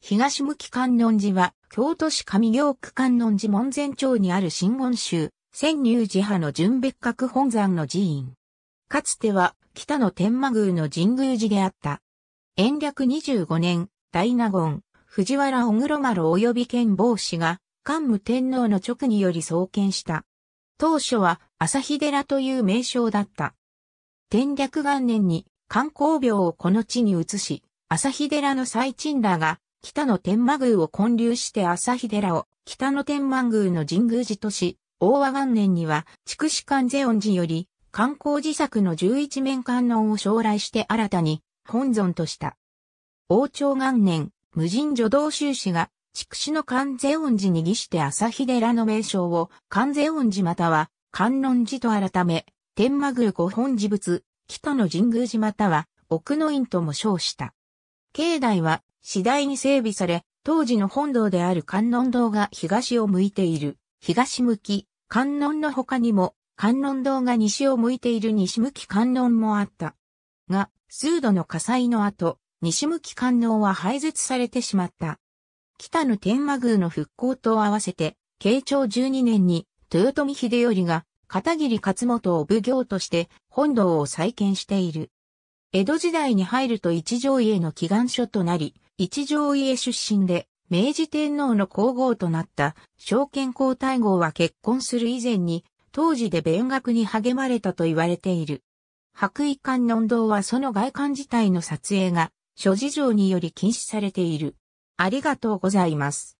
東向観音寺は、京都市上京区観音寺門前町にある新言宗、仙入寺派の純別格本山の寺院。かつては、北の天満宮の神宮寺であった。延暦25年、大納言、藤原小黒丸及び剣坊氏が、桓武天皇の直により創建した。当初は、朝日寺という名称だった。天暦元年に、観光病をこの地に移し、朝日寺の最鎮らが、北野天満宮を建立して朝日寺を北野天満宮の神宮寺とし、大和元年には筑紫観世音寺より観光自作の十一面観音を将来して新たに本尊とした。王朝元年、無人女道修士が筑紫の観世音寺に儀して朝日寺の名称を観世音寺または観音寺と改め、天満宮ご本寺仏、北野神宮寺または奥の院とも称した。境内は次第に整備され、当時の本堂である観音堂が東を向いている、東向き、観音の他にも、観音堂が西を向いている西向き観音もあった。が、数度の火災の後、西向き観音は廃絶されてしまった。北の天満宮の復興と合わせて、慶長12年に、豊臣秀頼が、片桐勝本を奉行として、本堂を再建している。江戸時代に入ると一条家の祈願所となり、一条家出身で、明治天皇の皇后となった、昭憲皇太后は結婚する以前に、当時で勉学に励まれたと言われている。白衣観音堂はその外観自体の撮影が、諸事情により禁止されている。ありがとうございます。